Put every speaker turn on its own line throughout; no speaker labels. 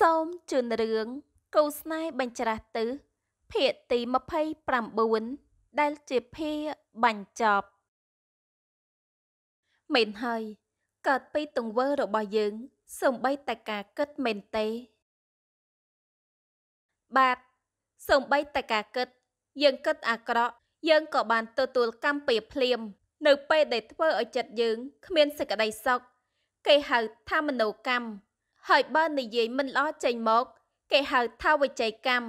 សូមជូនរឿងគូស្នេហ៍បញ្ច្រាស់ទិសភាគទី29ដែលជាភាគបញ្
ចប់មែនហើយកើតពីទង្វើរបស់យើងសំបីតែការគិតមែនទេបា
ទសំបីតែការគិតយើងគិត អាក្រក់យើងក៏បានទទួលកម្មពីភ្លាមនៅ ពេលដែលធ្វើឲ្យចិត្តយើងគ្មានសេចក្តីសុខគេហៅថាមនោកម្មហើយបើនិយាយមិនល្អចេញមកគេហៅថាវិច័យកម្ម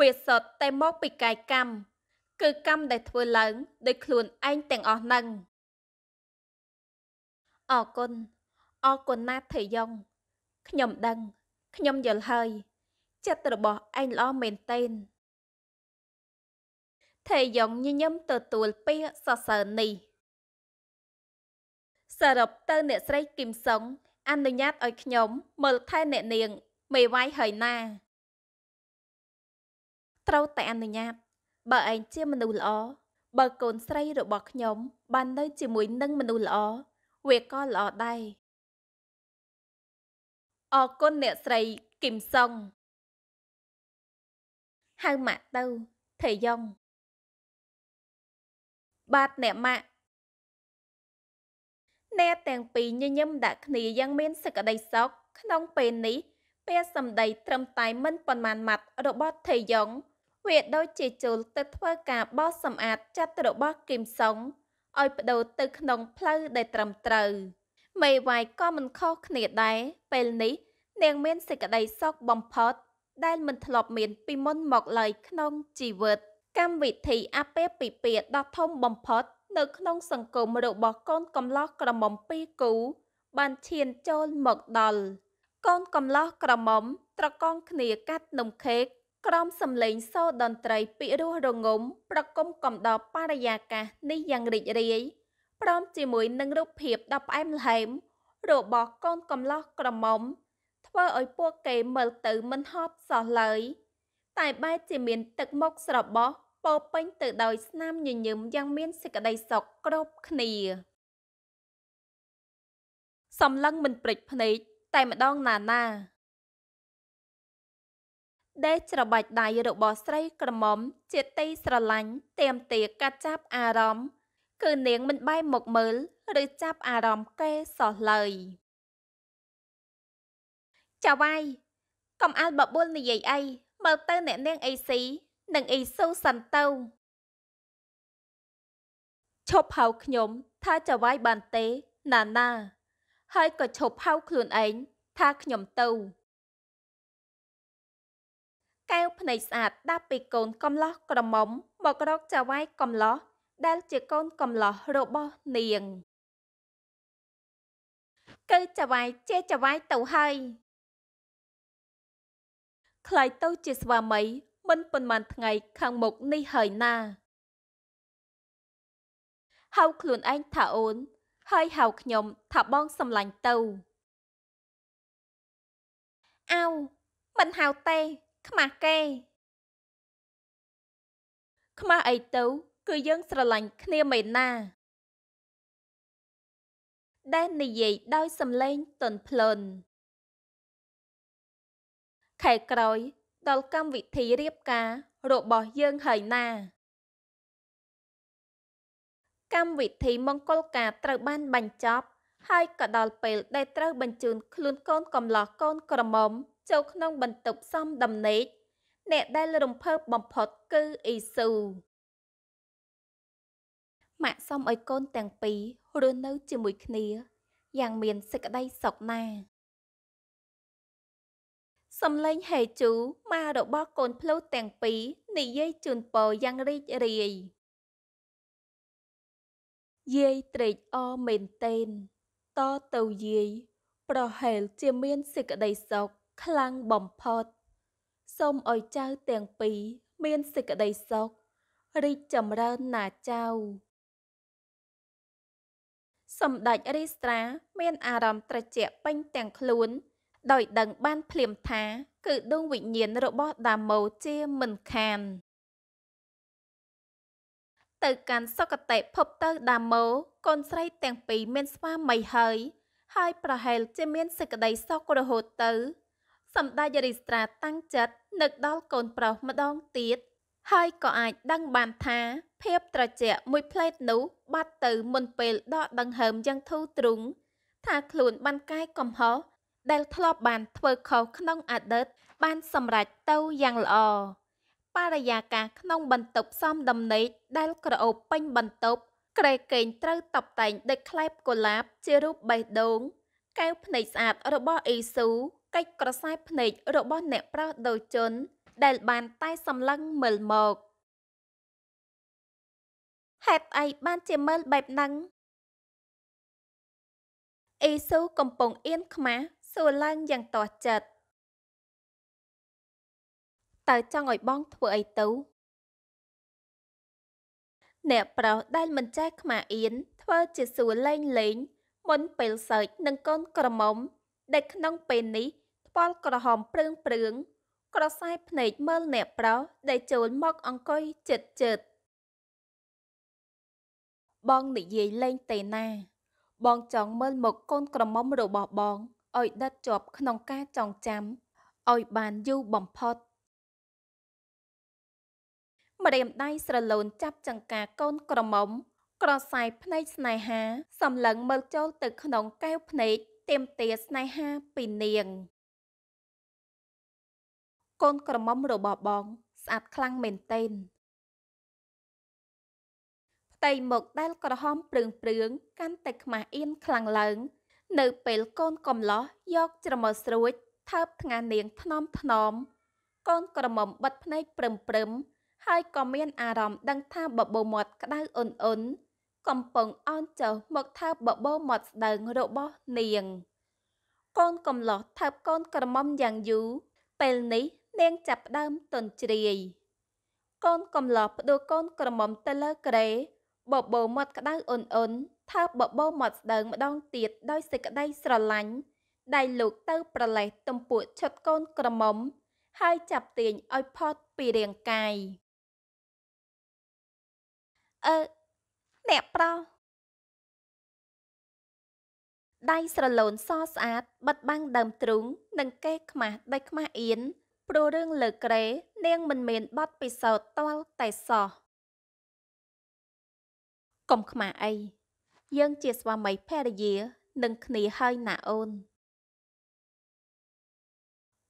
វាសតតែមកពីកាយកម្មគឺ កម្មដែលធ្វើឡើងដោយខ្លួនឯងទាំងអស់នឹងអរគុណអរគុណណាស់ថេយ៉ងខ្ញុំដឹងខ្ញុំយល់ហើយចិត្តរបស់ឯងល្អ
មែនទែនថេយ៉ងញញឹមទទួលពាក្យសរសើរនេះសរុបទៅអ្នកស្រីគឹមសុងអ
នុញ្ញាតឲ្យខ្ញុំមើលថែអ្នកនាង មេវាយហើយណា ត្រូវតែអនុញ្ញាតបើឯងជាមនុស្សល្អបើកូនស្រីរបស
់ខ្ញុំ បាននៅជាមួយនឹងមនុស្សល្អវាក៏ល្អដែរអរគុណអ្នកស្រីគឹមសុងហៅម៉ាក់ទៅ ថេយ៉ងបាទអ្នកម៉ាក់អ្នកទាំងពីរញញឹមដាក់គ្នាយ៉ាងមាន
សេចក្តីសុខក្នុងពេលនេះ ពេលសម្ដីត្រឹមតែមិនប៉ុន្មានម៉ាត់របស់ថេយ៉ុងវាដូចជាចូលទៅធ្វើការបោសសម្អាតចាត់របស់គឹមសុងឲ្យបដូរទៅក្នុងផ្លូវដែលត្រឹមត្រូវមេវាយក៏មិនខុសគ្នាដែរពេលនេះនាងមានសេចក្តីសុខបំផុត ដែលមិនធ្លាប់មានពីមុនមកឡើយក្នុងជីវិតកម្មវិធីអាពេលពិពាដ៏ធំបំផុតនៅក្នុងសង្គមរបស់កូនកំឡោះក្រមុំពីរគូ បានឈានចូលមកដល់កូនកំឡោះក្រមុំ ត្រកងគ្នាកាត់នំខេកក្រោមសំឡេងសូរតន្ត្រីពីរោះរងំ ប្រគំកំដរបរិយាកាសនេះយ៉ាងរីករាយព្រមជាមួយនឹងរូបភាពដ៏ផ្អែមល្ហែម របស់កូនកំឡោះក្រមុំ ធ្វើឲ្យពួកគេមើលទៅមិនហត់សោះឡើយតែបែរជាមាន ទឹកមុខស្របោះពោពេញទៅដោយស្នាមញញឹមយ៉ាងមានសេចក្តី
សុខគ្រប់គ្នា សំឡឹងមិនព្រិចភ្នែកតែម្ដងណាណាដេះច្របាច់
ដៃរបស់ស្រីក្រមុំជាទីស្រឡាញ់ទៀមទាកាត់ចាប់អារម្មណ៍គឺនាងមិនបែរមកមើល ឬចាប់អារម្មណ៍គេសោះឡើយ
ចៅវាយកុំអាល់បបួលនិយាយអីមើលទៅអ្នកនាងអេស៊ីនិងអ៊ីស៊ូសាន់ទៅ
ឈប់ហៅខ្ញុំ ថាចវាយបានទេ ណាណាហើយក៏ឈប់ហៅខ្លួនឯងថាខ្ញុំទៅកែវភ្នែកស្អាតដាប់ពីកូន កំឡោះក្រមុំមករកចវាយកំឡោះដែល ជាកូនក
ំឡោះរបស់នាងគឺចវាយជាចវាយទៅហើយខ្លៃទៅជាស្វាមីមិនប៉ុន្មានថ្ងៃខាងមុខនេះហើយណា
ហៅខ្លួនឯងថាអូន ហើយហៅខ្ញុំថាបងសំឡាញ់ទៅ
អោមិនហៅទេខ្មាស់គេ ខ្មាស់អីទៅគឺយើង ស្រឡាញ់គ្នាមែនណា ដែលនិយាយដោយសំឡេងទន់ភ្លន់ខែក្រោយដល់កម្មវិធីរៀបការរបស់យើងហើយណា
កម្មវិធី មង្គលការត្រូវបានបញ្ចប់ហើយក៏ដល់ពេល ដែលត្រូវបញ្ជូនខ្លួនកូនកំឡោះកូនក្រមុំចូលក្នុង បន្ទប់សំដំណេកអ្នក ដែលរំភើបបំផុតគឺអ៊ីស៊ូម៉ាក់សុំឲ្យកូនទាំងពីររស់នៅជាមួយគ្នា យ៉ាងមានសេចក្តីសុខណាស់
សំឡេងហេជូម៉ារបស់កូនភ្លោះទាំងពីរនិយាយជូនពរយ៉ាងរីករាយ
យាយត្រេកអរមែនទែនតទៅយាយប្រហែលជាមានសេចក្តីសុខខ្លាំងបំផុតសូមឲ្យចៅទាំងពីរមានសេចក្តីសុខរីកចម្រើនណាចៅសម្ដេចរីស្ត្រា មាន អារម្មណ៍ត្រជាក់ពេញទាំងខ្លួនដោយដឹងបាន ភ្លាមថា គឺដួងវិញ្ញាណរបស់ដាម៉ូជាមិនខាន ទៅកាន់សុគតិភពទៅ ដាម៉ូកូនស្រីទាំងពីរមានស្វាមីហើយ ហើយប្រហែលជាមានសេចក្តីសុខរហូតទៅ សម្ដេចរិស្ត្រាតាំងចិត្តនឹកដល់កូនប្រុសម្ដងទៀត ហើយក៏អាច ដឹងបានថាភាពត្រជាក់មួយផ្លេតនោះ បាត់ទៅមុនពេលដកដង្ហើមយ៉ាងធូរទ្រង់ថាខ្លួនបានកាយកំហុសដែលធ្លាប់បានធ្វើខុសក្នុងអតីតបានសម្រេចទៅយ៉ាងល្អបរិយាកាសក្នុង បន្ទប់សំដំណេកដែលក្រអូបពេញបន្ទប់ក្រែកេងត្រូវតបតែងដេចក្លែបកុលាប ជារូបបេះដូង កែវភ្នែកស្អាតរបស់អ៊ីស៊ូកិច្ចក្រសែភ្នែករបស់អ្នកប្រុសដូជនដែលបាន
តែសម្លឹងមើលមកហេតុអីបានជាមើលបែបហ្នឹងអ៊ីស៊ូកំពុងអៀនខ្មាស់សួរឡើងយ៉ាងតោះចិត្តតើចង់ឲ្យបងធ្វើអីទៅអ្នកប្រុសដែលមិនចេះ
ខ្មាអៀនធ្វើជាសួរលេងលេងមុនពេលសើចនឹងកូនក្រមុំដែលក្នុងពេលនេះថ្ពាល់ក្រហមព្រឿងព្រឿងក្រសែភ្នែកមើល អ្នកប្រុសដែលចូលមកអង្គុយជិតជិតបងនិយាយលេងទេណា បងចង់មើលមុខកូនក្រមុំរបស់បងឲ្យដិតជាប់ក្នុងការចងចាំឲ្យបានយូរបំផុតម្រាមដៃស្រលូនចាប់ចង្កាកូនក្រមុំក្រសែភ្នែកស្នេហាសម្លឹងមើលចូលទៅក្នុងកែវភ្នែកទៀមទាស្នេហ
ាពីនាងកូនក្រមុំរបស់បងស្អាតខ្លាំងមែនទែនផ្ទៃមុខដែល
ក្រហមព្រឿងព្រឿងកាន់តែខ្មាស់អៀនខ្លាំងឡើងនៅពេលកូនកំឡោះយកច្រមុះស្រួចថើបថ្ងានាងថ្នមថ្នមកូនក្រមុំបិទភ្នែកព្រឹមព្រឹមហើយក៏មានអារម្មណ៍ដឹងថាបបោមាត់ក្តៅអ៊ុនអ៊ុនកំពុងអន់ចុះមកថើបបបោមាត់ស្ដើងរបស់នាងកូនកំឡោះថើបកូនក្រមុំយ៉ាងយូរពេលនេះនាងចាប់ដើមទន់ជ្រាយកូនកំឡោះផ្ដួលកូនក្រមុំទៅលើក្រេបបោមាត់ក្តៅអ៊ុនអ៊ុនថើបបោមកស្ដើងម្ដងទៀតដោយសេចក្តីស្រឡាញ់ដៃលោកទៅប្រលេះទំពក់ឈុតកូនក្រមុំហើយចាប់ទាញឲ្យផុតព
ីរាងកាយអឺអ្នកប្រុសដៃស្រលូនសស្អាតបិ
ទបាំងដើមទ្រូងនិងកេះខ្មាស់ដោយខ្មាស់អៀនព្រោះរឿងលើក្រេនាងមិនមានបត់ពិសោធន៍តលតែសោះកុំខ្មាស់អីយើងជាស្វាមីភរិយានឹងគ្នាហើយណាអូន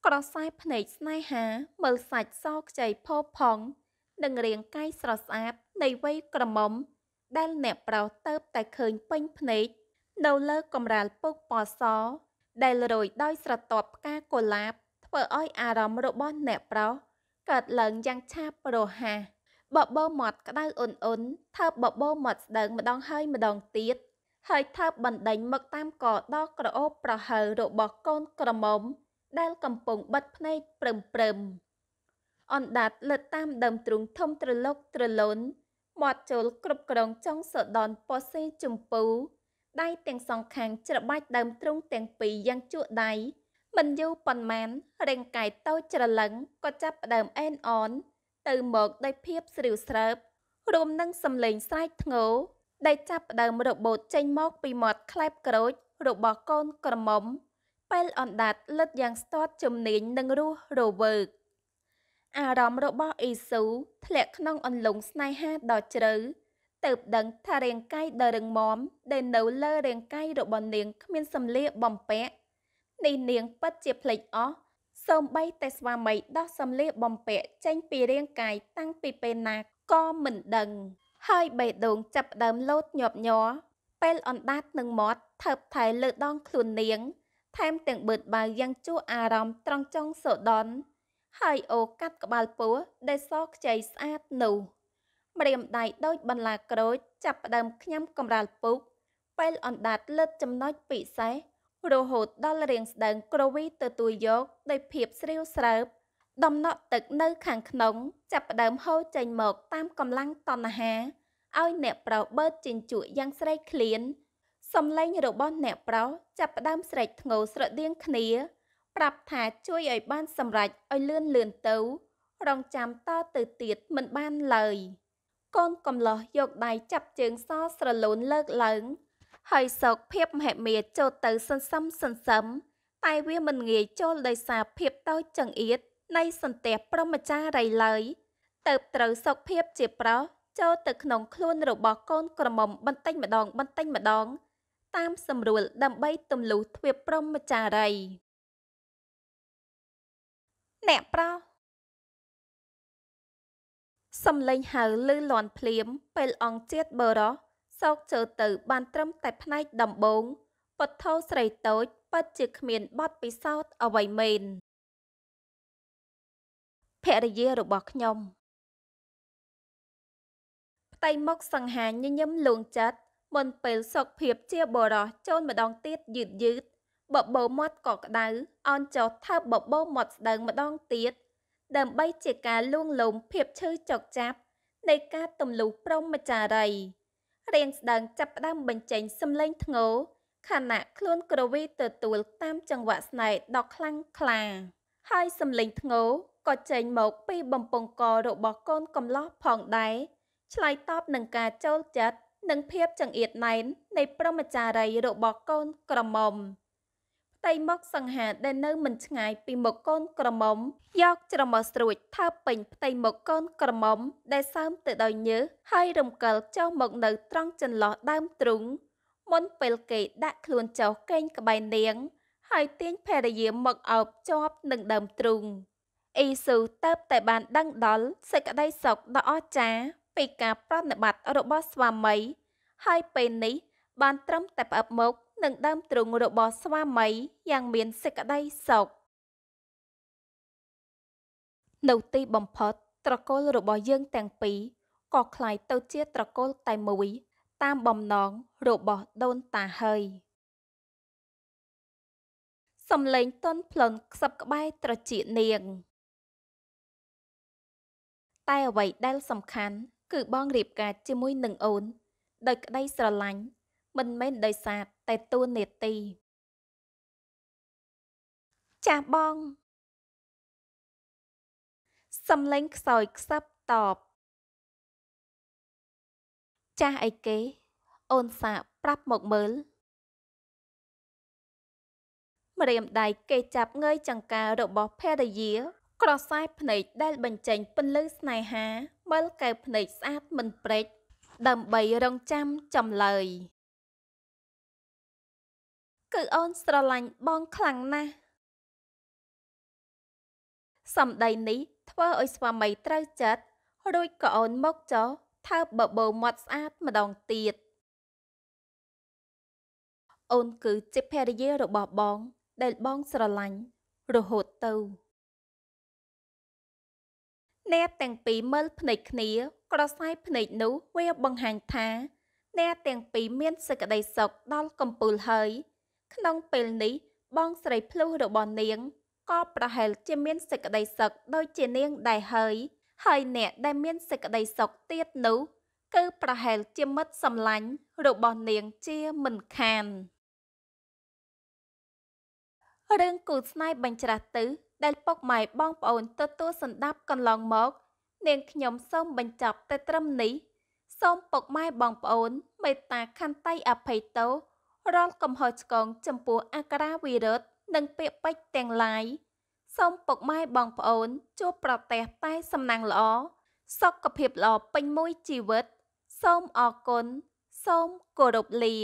ក្រសែភ្នែកស្នេហា មើលសាច់សខ្ចីផោផង់និងរាងកាយស្រស់ស្អាតនៃវ័យក្រមុំដែលអ្នកប្រុសទៅតែឃើញពេញភ្នែកនៅលើកំរាលពុកពណ៌សដែលរោយដោយស្រទាប់ផ្កាកុលាបធ្វើឲ្យអារម្មណ៍របស់អ្នកប្រុសកើតឡើងយ៉ាងឆាប់រហ័សបបោមាត់ក្តៅអ៊ុនអ៊ុនថើបបបោមាត់ស្ដើងម្ដងហើយម្ដងទៀតហើយថើបបណ្ដេញមកតាមកដល់ក្រអូបប្រហើរបស់កូនក្រមុំដែលកំពុងបិទភ្នែកព្រឹមព្រឹមអណ្ដាតលិតតាមដើមទ្រូងធំត្រលុកត្រលូនមាត់ចូលគ្រប់ក្រងចុងសដនពោសេជំពូដៃទាំងសងខាងច្របាច់ដើមទ្រូងទាំងពីរយ៉ាងជក់ដៃមិនយូរប៉ុន្មានរាងកាយតូចច្រឡឹងក៏ចាប់ដើមអែនអនទៅមកដោយភាពស្រីវស្រើបរួមនឹងសំឡេងស្រែកធ្ងោដែលចាប់ផ្ដើមរបូតចេញមកពីមាត់ខ្លែបក្រូចរបស់កូនក្រមុំ ពេលអណ្ដាតលិតយ៉ាងស្ទាត់ជំនាញនឹងរស់រវើកអារម្មណ៍របស់អ៊ីស៊ូធ្លាក់ក្នុងអន្លង់ស្នេហាដ៏ជ្រៅទៅដឹងថារាងកាយដ៏រឹងមាំដែលនៅលើ រាងកាយរបស់នាងគ្មានសម្លៀកបំពាក់នេះនាងពិតជាភ្លេចអស់សូម្បីតែស្វាមីដោះសំលៀកបំពាក់ចេញពីរាងកាយតាំងពីពេលណាក៏មិនដឹងហើយបេះដូងចាប់ដើមលោតញាប់ញ័រពេលអណ្ដាតនឹងមាត់ថើបថែលើដងខ្លួននាងថែមទាំងបឺតបាវយ៉ាងជក់អារម្មណ៍ត្រង់ចុងសូដនហើយអូកាត់ក្បាលពោះដែលសខ្ចីស្អាតនោះម្រាមដៃដូចបន្លាក្រូចចាប់ដើមខ្ញាំកំរាលពុកពេលអណ្ដាតលើកចំណុចពិសេសរហូតដល់រាងស្ដើងក្រវីទទួលយកដោយភាពស្រាវស្រើបដំណក់ទឹកនៅ ខាងក្នុង ចាប់ផ្ដើមហូរចេញមក តាមកម្លាំងតណ្ហាឲ្យអ្នកប្រុសបើកជញ្ជក់យ៉ាងស្រេកឃ្លានសំឡេងរបស់អ្នកប្រុសចាប់ផ្ដើមស្រែកធ្ងោស្រដៀងគ្នា ប្រាប់ថាជួយឲ្យបាន សម្រេចឲ្យលឿនលឿនទៅរងចាំតទៅទៀតមិនបានឡើយកូនកំលោះយកដៃចាប់ជើងសស្រលូនលើកឡើងហើយសោកភាពមហិមាចូលទៅសន្សំសន្សំតែវាមិនងាយចូលដោយសារភាពតូចចង្អៀតនៃសន្ទះព្រមចារីឡើយទៅត្រូវសុខភាពជាប្រុសចូលទៅក្នុងខ្លួនរបស់កូន ក្រមុំប
ន្តិចម្ដង បន្តិចម្ដង តាមសម្រួល ដើម្បីទម្លុះទ្វាព្រមចារីអ្នកប្រុសសំលេងហៅលឺលាន់ ភ្លាមពេលអង្គជាតិបរោះស
ោកជើទៅ បានត្រឹមតែ ផ្នែកដំបូងពុទ្ធោស្រីតូចពិតជាគ្មាន
បទពិសោធន៍អ្វីមែនភរិយារបស់ខ្ញុំផ្ទៃមុខសង្ហាញញឹមលួងច
ិត្តមុនពេលសុខភាពជាបរោះចូលម្ដងទៀតយឺតយឺតបបោមាត់ក៏ក្ដៅ អន់ចោះថើបបបោមាត់ស្ដើងម្ដងទៀតដើម្បីជាការ លួងលោមភាពឈឺចុកចាប់ នៃការទម្លុះព្រមចារីយ៍រៀងស្ដើងចាប់ផ្ដើមបញ្ចេញសំឡេងធ្ងរខណៈខ្លួនក្រវីទទួលតាមចង្វាក់ស្នេហ៍ដ៏ខ្លាំងក្លាហើយសំឡេងធ្ងរក៏ចេញមកពីបំពង់ករបស់កូនកំលោះផងដែរឆ្លើយតបនឹងការចូលចិត្តនិងភាព ចង្អៀតណែននៃប្រមចារីរបស់កូនក្រមុំផ្ទៃមុខសង្ហាដែលនៅមិនឆ្ងាយពីមុខកូនក្រមុំយកច្រមុះស្រួចថើបពេញផ្ទៃមុខកូនក្រមុំដែលសើមទៅដោយញើសហើយរំកិលចុះមកនៅត្រង់ចន្លោះដើមទ្រូងមុនពេលគេដាក់ខ្លួនចុះកេងក្បែរនាង ហើយទាញភរិយាមកអោបជាប់នឹងដើមទ្រូងអ៊ីស៊ូទៅតែបានដឹងដល់សេចក្តីសុខដ៏អស្ចារ្យពីការប្រណិប័តរបស់ស្វាមីហើយពេលនេះ បានត្រឹមតែផ្អឹបមុខនិងដើមទ្រូងរបស់ស្វាមីយ៉ាងមានសេចក្តីសុខនៅទីបំផុតត្រកូលរបស់យើងទាំងពីរក៏คล้ายទៅជាត្រកូលតែមួយ តាមប
ំណងរបស់ដូនតាហើយសំឡេងតន់ផ្លន់ខ្សឹបក្បែរត្រចៀកនាង
តែអ្វីដែលសំខាន់គឺបងរៀបការជាមួយនឹងអូនដោយក្តី
ស្រឡាញ់មិនមែនដោយសារតែទួនាទីចាស់បងសំឡេងខ្សោយខ្សឹបតបចាស់អីគេ អូនសាប្រាប់មកមើលម្រាម
ដៃគេចាប់ងើយចង្ការរបស់ភរិយា ក្រសែភ្នែកដែល បញ្ចេញពន្លឺស្នេហាមើលកែវភ្នែកស្អាតមិនព្រិចដើម្បីរងចាំចម
្លើយគឺអូនស្រឡាញ់បងខ្លាំងណាស់សម្ដីនេះធ្វើឲ្យស្វាមី
ត្រូវចិត្តរួចក៏អូនមកចោថើបបបោមាត់ស្អាតម្ដងទៀត
អូនគឺជាភរិយារបស់បង ដែលបងស្រឡាញ់រហូតទៅអ្ន
កទាំងពីរមើលភ្នែកគ្នា ក្រសាយភ្នែកនោះវាបង្ហាញថាអ្នកទាំងពីរមានសេចក្តីសុខដល់កំពូលហើយក្នុងពេលនេះបងស្រីភ្លុះរបស់នាងក៏ប្រហែលជាមានសេចក្តីសុខដូចជានាងដែរហើយ ហើយអ្នកដែលមានសេចក្តីសុខទៀតនោះគឺប្រហែលជាមិត្តសម្លាញ់របស់នាងជាមិនខានរឿងគូស្នេហ៍បញ្ច្រាស់ទឹះដែលពុកម៉ែបងប្អូនទទួលសម្ដាប់កន្លងមក នាងខ្ញុំសូមបញ្ចប់តែត្រឹមនេះសូមពុកម៉ែបងប្អូន មេត្តាខន្តីអភ័យទោសរងកំហុសឆ្គងចំពោះអាការៈវីរុសនិងពាក្យពេចន៍ទាំងឡាយសូមពុកម៉ែបងប្អូនជួបប្រទះតែសំណាងល
្អសុខភាពល្អពេញមួយជីវិត សូមអរគុណសូមគោរពលា